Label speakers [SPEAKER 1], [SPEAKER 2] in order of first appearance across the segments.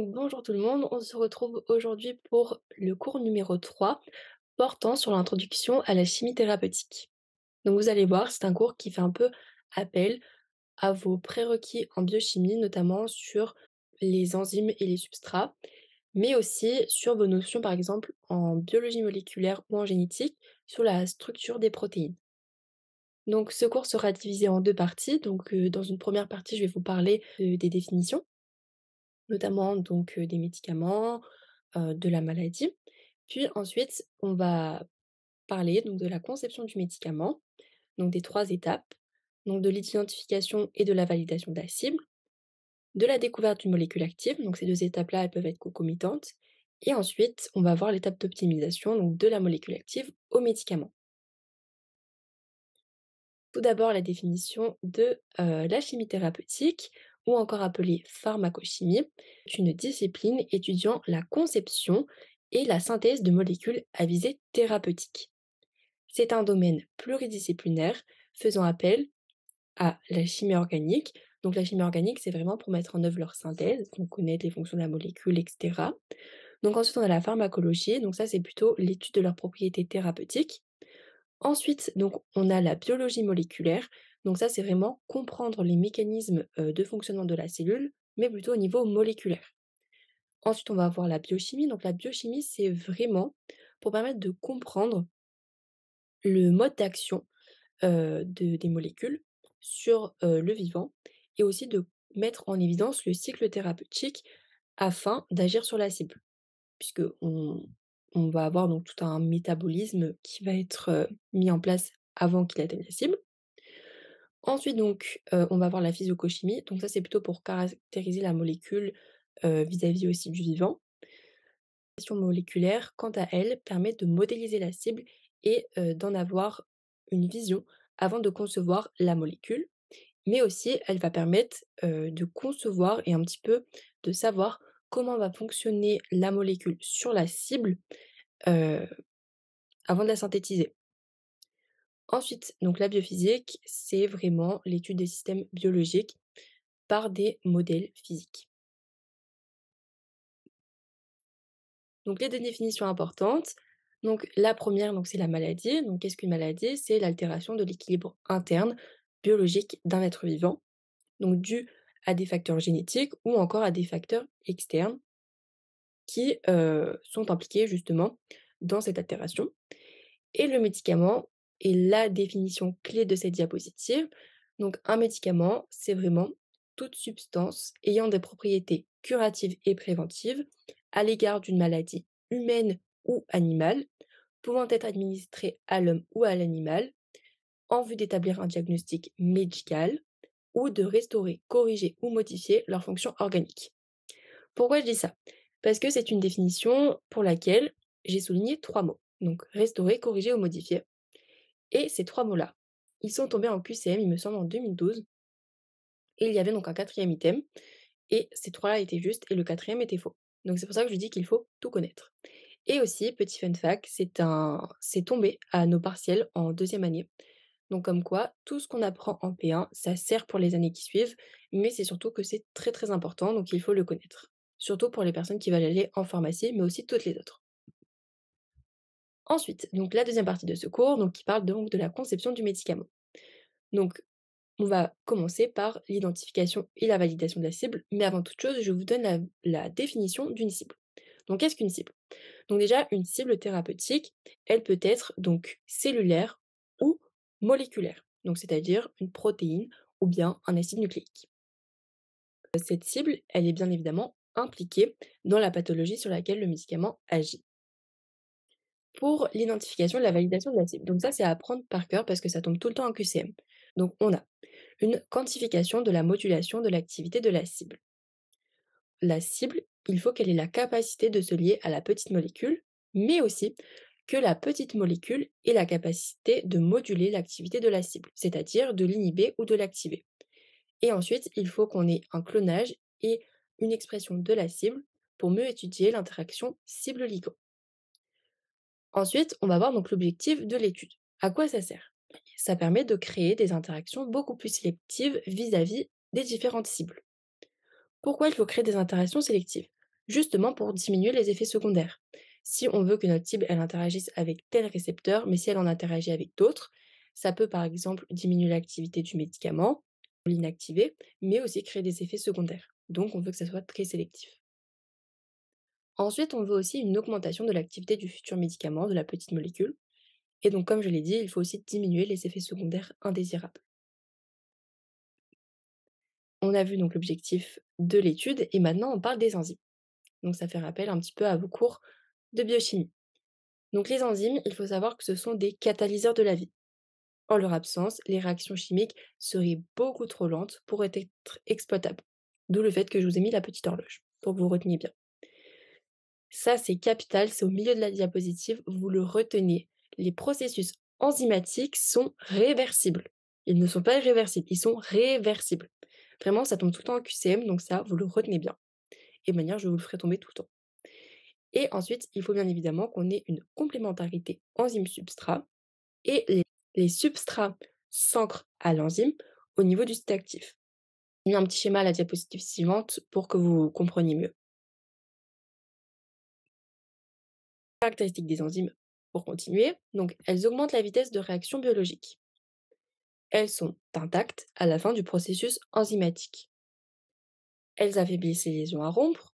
[SPEAKER 1] bonjour tout le monde, on se retrouve aujourd'hui pour le cours numéro 3 portant sur l'introduction à la chimie thérapeutique. Donc vous allez voir, c'est un cours qui fait un peu appel à vos prérequis en biochimie, notamment sur les enzymes et les substrats, mais aussi sur vos notions par exemple en biologie moléculaire ou en génétique, sur la structure des protéines. Donc ce cours sera divisé en deux parties. Donc euh, dans une première partie, je vais vous parler euh, des définitions notamment donc des médicaments, de la maladie. Puis ensuite, on va parler donc de la conception du médicament, donc des trois étapes, donc de l'identification et de la validation de la cible, de la découverte d'une molécule active, donc ces deux étapes-là, peuvent être concomitantes, et ensuite, on va voir l'étape d'optimisation, de la molécule active au médicament. Tout d'abord, la définition de la chimie thérapeutique ou encore appelée pharmacochimie, une discipline étudiant la conception et la synthèse de molécules à visée thérapeutique. C'est un domaine pluridisciplinaire faisant appel à la chimie organique. Donc la chimie organique, c'est vraiment pour mettre en œuvre leur synthèse, On connaît les fonctions de la molécule, etc. Donc ensuite, on a la pharmacologie, donc ça c'est plutôt l'étude de leurs propriétés thérapeutiques. Ensuite, donc on a la biologie moléculaire, donc ça, c'est vraiment comprendre les mécanismes de fonctionnement de la cellule, mais plutôt au niveau moléculaire. Ensuite, on va avoir la biochimie. Donc la biochimie, c'est vraiment pour permettre de comprendre le mode d'action des molécules sur le vivant et aussi de mettre en évidence le cycle thérapeutique afin d'agir sur la cible. Puisqu'on on, va avoir donc tout un métabolisme qui va être mis en place avant qu'il atteigne la cible. Ensuite, donc, on va voir la physiocochimie. Donc ça, c'est plutôt pour caractériser la molécule vis-à-vis aussi du vivant. La question moléculaire, quant à elle, permet de modéliser la cible et d'en avoir une vision avant de concevoir la molécule. Mais aussi, elle va permettre de concevoir et un petit peu de savoir comment va fonctionner la molécule sur la cible avant de la synthétiser. Ensuite, donc la biophysique, c'est vraiment l'étude des systèmes biologiques par des modèles physiques. Donc les deux définitions importantes. Donc la première, donc c'est la maladie. Donc qu'est-ce qu'une maladie C'est l'altération de l'équilibre interne biologique d'un être vivant, donc dû à des facteurs génétiques ou encore à des facteurs externes qui euh, sont impliqués justement dans cette altération. Et le médicament, et la définition clé de cette diapositive. Donc un médicament, c'est vraiment toute substance ayant des propriétés curatives et préventives à l'égard d'une maladie humaine ou animale, pouvant être administrée à l'homme ou à l'animal, en vue d'établir un diagnostic médical ou de restaurer, corriger ou modifier leur fonction organique. Pourquoi je dis ça Parce que c'est une définition pour laquelle j'ai souligné trois mots. Donc restaurer, corriger ou modifier. Et ces trois mots-là, ils sont tombés en QCM, il me semble, en 2012. Et il y avait donc un quatrième item. Et ces trois-là étaient justes et le quatrième était faux. Donc c'est pour ça que je dis qu'il faut tout connaître. Et aussi, petit fun fact, c'est tombé à nos partiels en deuxième année. Donc comme quoi, tout ce qu'on apprend en P1, ça sert pour les années qui suivent, mais c'est surtout que c'est très très important, donc il faut le connaître. Surtout pour les personnes qui veulent aller en pharmacie, mais aussi toutes les autres. Ensuite, donc la deuxième partie de ce cours, donc, qui parle donc de la conception du médicament. Donc, on va commencer par l'identification et la validation de la cible, mais avant toute chose, je vous donne la, définition d'une cible. Donc, qu'est-ce qu'une cible Donc déjà, une cible thérapeutique, elle peut être donc cellulaire ou moléculaire, donc c'est-à-dire une protéine ou bien un acide nucléique. Cette cible, elle est bien évidemment impliquée dans la pathologie sur laquelle le médicament agit pour l'identification et la validation de la cible. Donc ça, c'est à apprendre par cœur parce que ça tombe tout le temps en QCM. Donc on a une quantification de la modulation de l'activité de la cible. La cible, il faut qu'elle ait la capacité de se lier à la petite molécule, mais aussi que la petite molécule ait la capacité de moduler l'activité de la cible, c'est-à-dire de l'inhiber ou de l'activer. Et ensuite, il faut qu'on ait un clonage et une expression de la cible pour mieux étudier l'interaction cible-ligand. Ensuite, on va voir donc l'objectif de l'étude. À quoi ça sert Ça permet de créer des interactions beaucoup plus sélectives vis-à-vis des différentes cibles. Pourquoi il faut créer des interactions sélectives Justement pour diminuer les effets secondaires. Si on veut que notre cible elle interagisse avec tel récepteur, mais si elle en interagit avec d'autres, ça peut par exemple diminuer l'activité du médicament, l'inactiver, mais aussi créer des effets secondaires. Donc on veut que ça soit très sélectif. Ensuite, on veut aussi une augmentation de l'activité du futur médicament, de la petite molécule. Et donc, comme je l'ai dit, il faut aussi diminuer les effets secondaires indésirables. On a vu donc l'objectif de l'étude et maintenant on parle des enzymes. Donc ça fait rappel un petit peu à vos cours de biochimie. Donc les enzymes, il faut savoir que ce sont des catalyseurs de la vie. En leur absence, les réactions chimiques seraient beaucoup trop lentes pour être exploitables. D'où le fait que je vous ai mis la petite horloge, pour que vous reteniez bien. Ça, c'est capital, c'est au milieu de la diapositive, vous le retenez. Les processus enzymatiques sont réversibles. Ils ne sont pas irréversibles, ils sont réversibles. Vraiment, ça tombe tout le temps en QCM, donc ça, vous le retenez bien. Et de manière, je vous le ferai tomber tout le temps. Et ensuite, il faut bien évidemment qu'on ait une complémentarité enzyme-substrat et les, substrats s'ancrent à l'enzyme au niveau du site actif. Il y a un petit schéma à la diapositive suivante pour que vous compreniez mieux. caractéristiques des enzymes pour continuer. Donc, elles augmentent la vitesse de réaction biologique. Elles sont intactes à la fin du processus enzymatique. Elles affaiblissent les liaisons à rompre.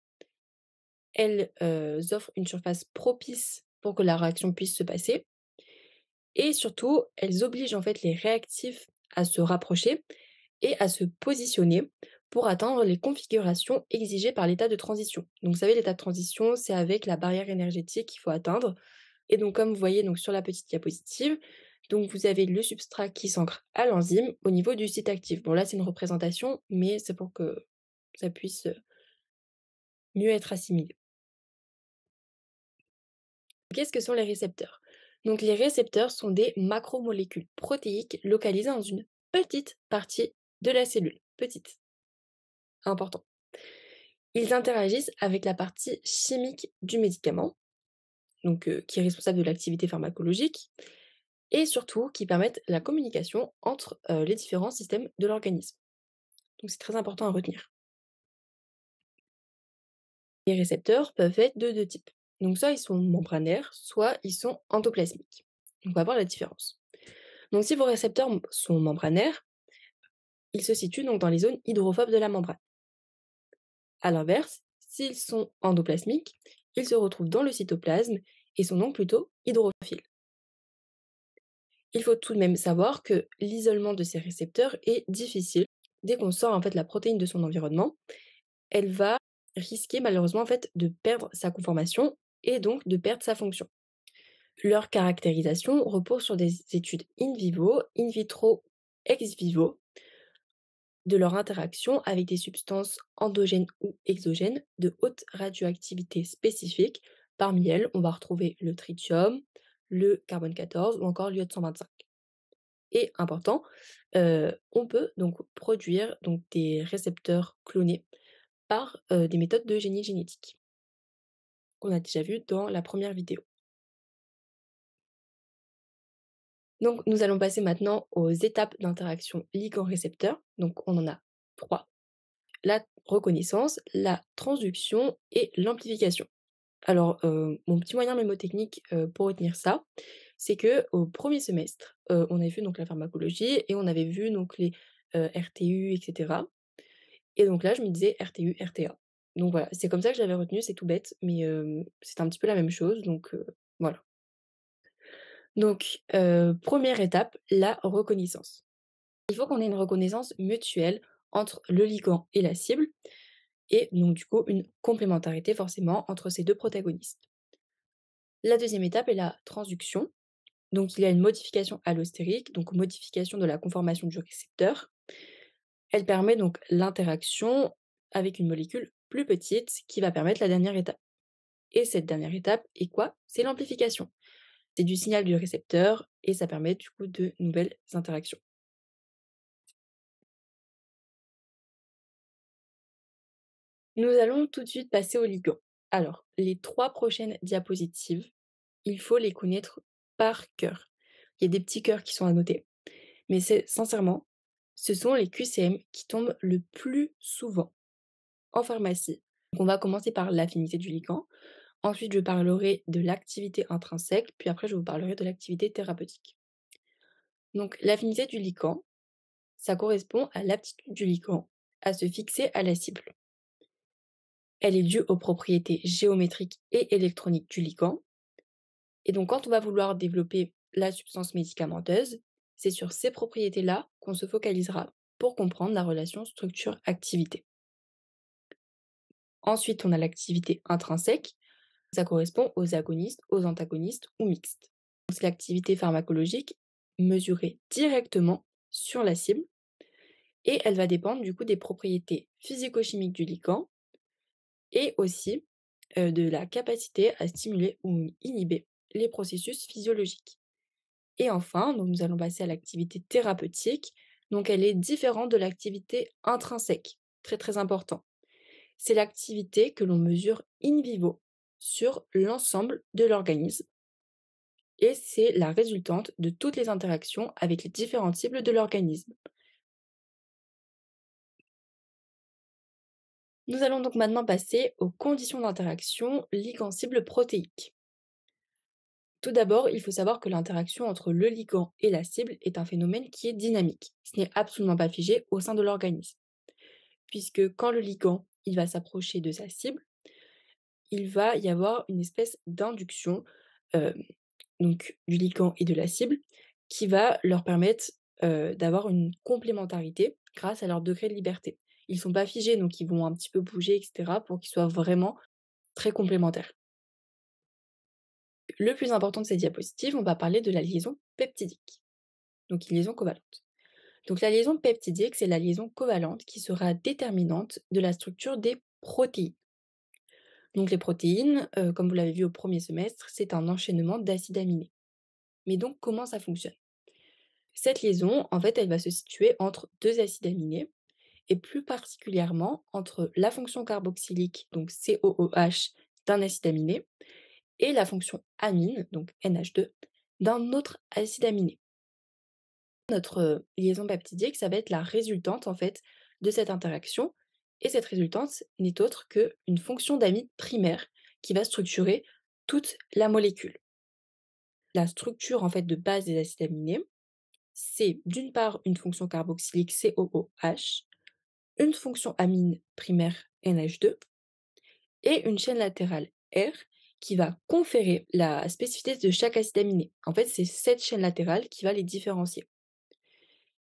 [SPEAKER 1] Elles euh, offrent une surface propice pour que la réaction puisse se passer. Et surtout, elles obligent en fait les réactifs à se rapprocher et à se positionner pour atteindre les configurations exigées par l'état de transition. Donc vous savez, l'état de transition, c'est avec la barrière énergétique qu'il faut atteindre. Et donc comme vous voyez donc, sur la petite diapositive, donc vous avez le substrat qui s'ancre à l'enzyme au niveau du site actif. Bon là c'est une représentation, mais c'est pour que ça puisse euh, mieux être assimilé. Qu'est-ce que sont les récepteurs Donc les récepteurs sont des macromolécules protéiques localisées dans une petite partie de la cellule. Petite, important. Ils interagissent avec la partie chimique du médicament, donc qui est responsable de l'activité pharmacologique, et surtout qui permettent la communication entre les différents systèmes de l'organisme. Donc c'est très important à retenir. Les récepteurs peuvent être de deux types. Donc soit ils sont membranaires, soit ils sont endoplasmiques. on va voir la différence. Donc si vos récepteurs sont membranaires, ils se situent donc dans les zones hydrophobes de la membrane. A l'inverse, s'ils sont endoplasmiques, ils se retrouvent dans le cytoplasme et sont donc plutôt hydrophiles. Il faut tout de même savoir que l'isolement de ces récepteurs est difficile. Dès qu'on sort en fait la protéine de son environnement, elle va risquer malheureusement en fait de perdre sa conformation et donc de perdre sa fonction. Leur caractérisation repose sur des études in vivo, in vitro, ex vivo de leur interaction avec des substances endogènes ou exogènes de haute radioactivité spécifique. Parmi elles, on va retrouver le tritium, le carbone 14 ou encore l'iode 125. Et important, euh, on peut donc produire donc, des récepteurs clonés par euh, des méthodes de génie génétique. qu'on a déjà vu dans la première vidéo. Donc, nous allons passer maintenant aux étapes d'interaction ligand-récepteur. Donc, on en a trois. La reconnaissance, la transduction et l'amplification. Alors, euh, mon petit moyen mémotechnique euh, pour retenir ça, c'est que au premier semestre, euh, on avait vu donc la pharmacologie et on avait vu donc les RTU, etc. Et donc là, je me disais RTU, RTA. Donc voilà, c'est comme ça que j'avais retenu, c'est tout bête, mais c'est un petit peu la même chose, donc voilà. Donc, euh, première étape, la reconnaissance. Il faut qu'on ait une reconnaissance mutuelle entre le ligand et la cible, et donc du coup une complémentarité forcément entre ces deux protagonistes. La deuxième étape est la transduction. Donc il y a une modification allostérique, donc modification de la conformation du récepteur. Elle permet donc l'interaction avec une molécule plus petite qui va permettre la dernière étape. Et cette dernière étape est quoi C'est l'amplification c'est du signal du récepteur et ça permet du coup de nouvelles interactions. Nous allons tout de suite passer au ligand. Alors, les trois prochaines diapositives, il faut les connaître par cœur. Il y a des petits cœurs qui sont à noter. Mais c'est sincèrement, ce sont les QCM qui tombent le plus souvent en pharmacie. on va commencer par l'affinité du ligand. Ensuite, je parlerai de l'activité intrinsèque, puis après, je vous parlerai de l'activité thérapeutique. Donc, l'affinité du lican, ça correspond à l'aptitude du lican à se fixer à la cible. Elle est due aux propriétés géométriques et électroniques du lican. Et donc, quand on va vouloir développer la substance médicamenteuse, c'est sur ces propriétés-là qu'on se focalisera pour comprendre la relation structure-activité. Ensuite, on a l'activité intrinsèque, ça correspond aux agonistes, aux antagonistes ou mixtes. C'est l'activité pharmacologique mesurée directement sur la cible et elle va dépendre du coup des propriétés physico-chimiques du ligand et aussi euh, de la capacité à stimuler ou inhiber les processus physiologiques. Et enfin, nous allons passer à l'activité thérapeutique. Donc elle est différente de l'activité intrinsèque, très très important. C'est l'activité que l'on mesure in vivo, sur l'ensemble de l'organisme. Et c'est la résultante de toutes les interactions avec les différentes cibles de l'organisme. Nous allons donc maintenant passer aux conditions d'interaction ligand cible protéique. Tout d'abord, il faut savoir que l'interaction entre le ligand et la cible est un phénomène qui est dynamique. Ce n'est absolument pas figé au sein de l'organisme. Puisque quand le ligand il va s'approcher de sa cible, il va y avoir une espèce d'induction du ligand et de la cible qui va leur permettre d'avoir une complémentarité grâce à leur degré de liberté. Ils sont pas figés, donc ils vont un petit peu bouger, etc., pour qu'ils soient vraiment très complémentaires. Le plus important de ces diapositives, on va parler de la liaison peptidique, donc une liaison covalente. Donc la liaison peptidique, c'est la liaison covalente qui sera déterminante de la structure des protéines. Donc les protéines, comme vous l'avez vu au premier semestre, c'est un enchaînement d'acides aminés. Mais donc comment ça fonctionne Cette liaison, en fait, elle va se situer entre deux acides aminés et plus particulièrement entre la fonction carboxylique, donc COOH, d'un acide aminé et la fonction amine, donc NH2, d'un autre acide aminé. Notre liaison peptidique, ça va être la résultante en fait de cette interaction et cette résultante n'est autre qu'une fonction d'amide primaire qui va structurer toute la molécule. La structure en fait de base des acides aminés, c'est d'une part une fonction carboxylique COOH, une fonction amine primaire NH2 et une chaîne latérale R qui va conférer la spécificité de chaque acide aminé. En fait, c'est cette chaîne latérale qui va les différencier.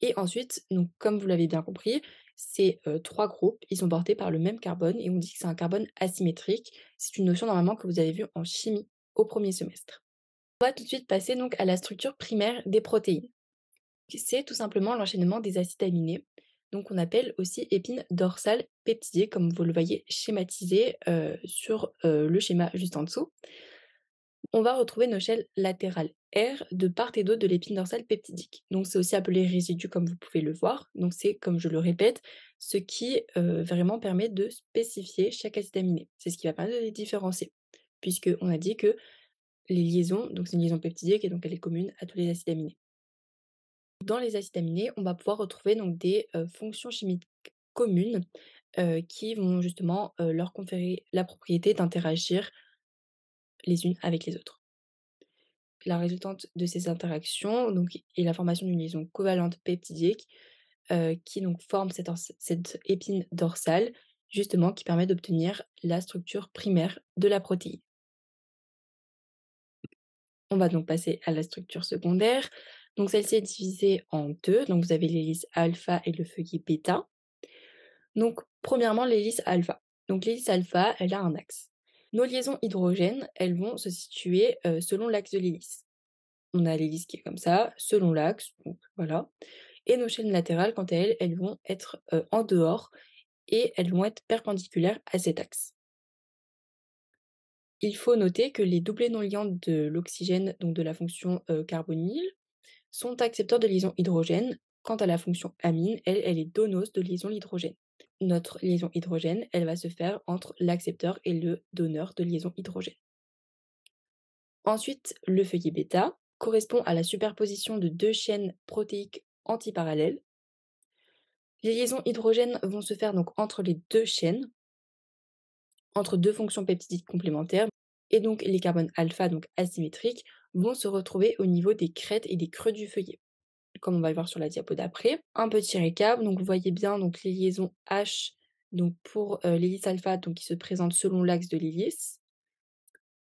[SPEAKER 1] Et ensuite, donc, comme vous l'avez bien compris, ces trois groupes, ils sont portés par le même carbone et on dit que c'est un carbone asymétrique. C'est une notion normalement que vous avez vue en chimie au premier semestre. On va tout de suite passer donc à la structure primaire des protéines. C'est tout simplement l'enchaînement des acides aminés. Donc on appelle aussi épines dorsales peptidées, comme vous le voyez schématisé sur le schéma juste en dessous on va retrouver nos chaînes latérales R de part et d'autre de l'épine dorsale peptidique. Donc c'est aussi appelé résidu comme vous pouvez le voir. Donc c'est, comme je le répète, ce qui euh, vraiment permet de spécifier chaque acide aminé. C'est ce qui va permettre de les différencier, puisqu'on a dit que les liaisons, donc c'est une liaison peptidique et donc elle est commune à tous les acides aminés. Dans les acides aminés, on va pouvoir retrouver donc des euh, fonctions chimiques communes euh, qui vont justement leur conférer la propriété d'interagir les unes avec les autres. La résultante de ces interactions donc, est la formation d'une liaison covalente peptidique euh, qui donc forme cette, cette épine dorsale justement qui permet d'obtenir la structure primaire de la protéine. On va donc passer à la structure secondaire. Donc celle-ci est divisée en deux. Donc vous avez l'hélice alpha et le feuillet bêta. Donc premièrement l'hélice alpha. Donc l'hélice alpha, elle a un axe. Nos liaisons hydrogènes, elles vont se situer selon l'axe de l'hélice. On a l'hélice qui est comme ça, selon l'axe, voilà. Et nos chaînes latérales, quant à elles, elles vont être en dehors et elles vont être perpendiculaires à cet axe. Il faut noter que les doublés non liants de l'oxygène, donc de la fonction carbonyl, carbonyle, sont accepteurs de liaison hydrogène. Quant à la fonction amine, elle, elle est donose de liaison hydrogène notre liaison hydrogène, elle va se faire entre l'accepteur et le donneur de liaison hydrogène. Ensuite, le feuillet bêta correspond à la superposition de deux chaînes protéiques antiparallèles. Les liaisons hydrogènes vont se faire donc entre les deux chaînes, entre deux fonctions peptidiques complémentaires, et donc les carbones alpha, donc asymétriques, vont se retrouver au niveau des crêtes et des creux du feuillet comme on va le voir sur la diapo d'après. Un petit récap, donc vous voyez bien donc les liaisons H donc pour euh, l'hélice alpha donc qui se présente selon l'axe de l'hélice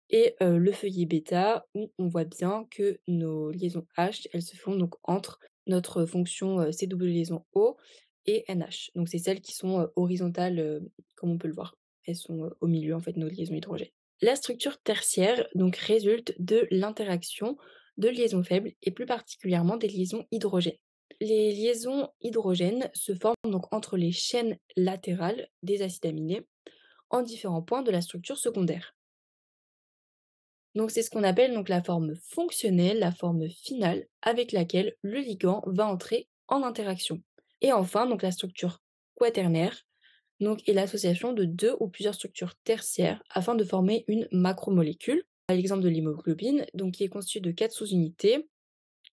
[SPEAKER 1] et euh, le feuillet bêta où on voit bien que nos liaisons H elles se font donc entre notre fonction euh, C CW liaison O et NH. Donc c'est celles qui sont horizontales comme on peut le voir. Elles sont au milieu en fait nos liaisons hydrogènes. La structure tertiaire donc résulte de l'interaction de liaisons faibles et plus particulièrement des liaisons hydrogènes. Les liaisons hydrogènes se forment donc entre les chaînes latérales des acides aminés en différents points de la structure secondaire. Donc c'est ce qu'on appelle donc la forme fonctionnelle, la forme finale avec laquelle le ligand va entrer en interaction. Et enfin donc la structure quaternaire donc est l'association de deux ou plusieurs structures tertiaires afin de former une macromolécule l'exemple de l'hémoglobine, donc qui est constitué de quatre sous-unités,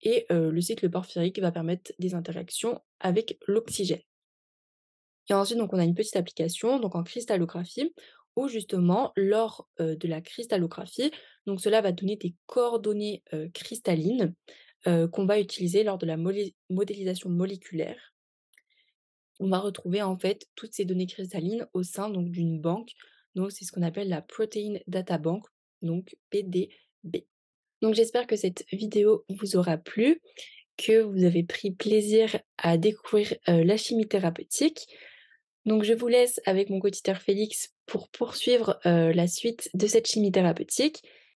[SPEAKER 1] et euh, le cycle porphyrique va permettre des interactions avec l'oxygène. Et ensuite, donc, on a une petite application donc en cristallographie, où justement, lors euh, de la cristallographie, donc cela va donner des coordonnées euh, cristallines qu'on va utiliser lors de la modélisation moléculaire. On va retrouver en fait toutes ces données cristallines au sein d'une banque. Donc c'est ce qu'on appelle la Protein Data Bank donc PDB. Donc j'espère que cette vidéo vous aura plu, que vous avez pris plaisir à découvrir euh, la chimie thérapeutique. Donc je vous laisse avec mon cotiteur Félix pour poursuivre euh, la suite de cette chimie thérapeutique.